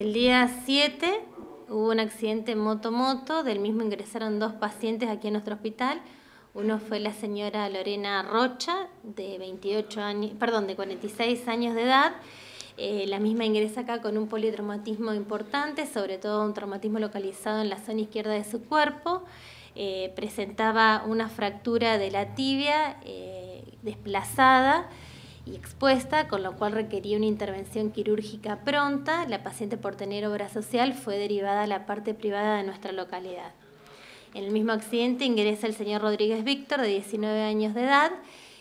El día 7 hubo un accidente moto-moto, del mismo ingresaron dos pacientes aquí en nuestro hospital. Uno fue la señora Lorena Rocha, de 28 años, perdón, de 46 años de edad. Eh, la misma ingresa acá con un politraumatismo importante, sobre todo un traumatismo localizado en la zona izquierda de su cuerpo. Eh, presentaba una fractura de la tibia eh, desplazada y expuesta, con lo cual requería una intervención quirúrgica pronta. La paciente por tener obra social fue derivada a la parte privada de nuestra localidad. En el mismo accidente ingresa el señor Rodríguez Víctor, de 19 años de edad.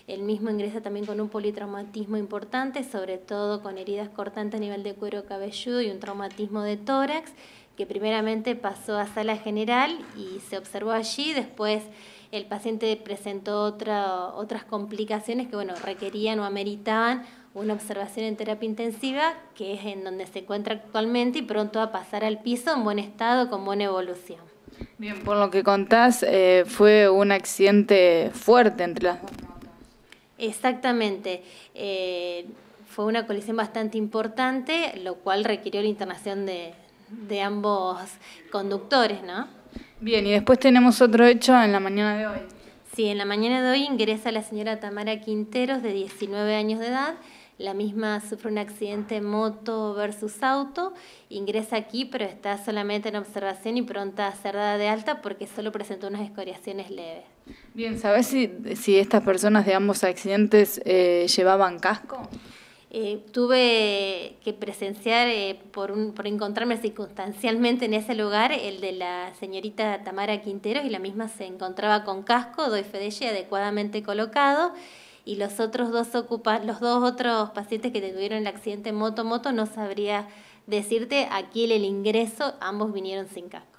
El mismo ingresa también con un politraumatismo importante, sobre todo con heridas cortantes a nivel de cuero cabelludo y un traumatismo de tórax, que primeramente pasó a sala general y se observó allí, después el paciente presentó otras complicaciones que bueno, requerían o ameritaban una observación en terapia intensiva, que es en donde se encuentra actualmente y pronto va a pasar al piso en buen estado, con buena evolución. Bien, por lo que contás, eh, fue un accidente fuerte entre las Exactamente. Eh, fue una colisión bastante importante, lo cual requirió la internación de, de ambos conductores, ¿no? Bien, y después tenemos otro hecho en la mañana de hoy. Sí, en la mañana de hoy ingresa la señora Tamara Quinteros, de 19 años de edad. La misma sufre un accidente moto versus auto, ingresa aquí, pero está solamente en observación y pronta a ser dada de alta porque solo presentó unas escoriaciones leves. Bien, ¿sabes si, si estas personas de ambos accidentes eh, llevaban casco? Eh, tuve que presenciar, eh, por, por encontrarme circunstancialmente en ese lugar, el de la señorita Tamara Quinteros, y la misma se encontraba con casco, doy fe de adecuadamente colocado, y los otros dos ocupan, los dos otros pacientes que tuvieron el accidente moto-moto, no sabría decirte aquí el ingreso, ambos vinieron sin casco.